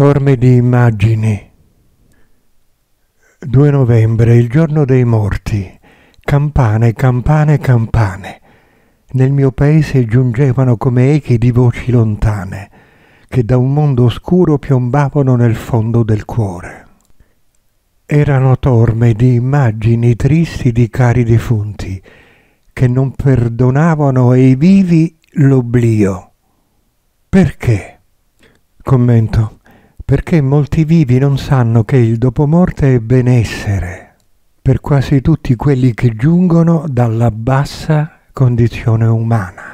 Torme di immagini. 2 novembre, il giorno dei morti. Campane, campane, campane. Nel mio paese giungevano come echi di voci lontane, che da un mondo oscuro piombavano nel fondo del cuore. Erano torme di immagini tristi di cari defunti, che non perdonavano ai vivi l'oblio. Perché? Commento perché molti vivi non sanno che il dopomorte è benessere per quasi tutti quelli che giungono dalla bassa condizione umana.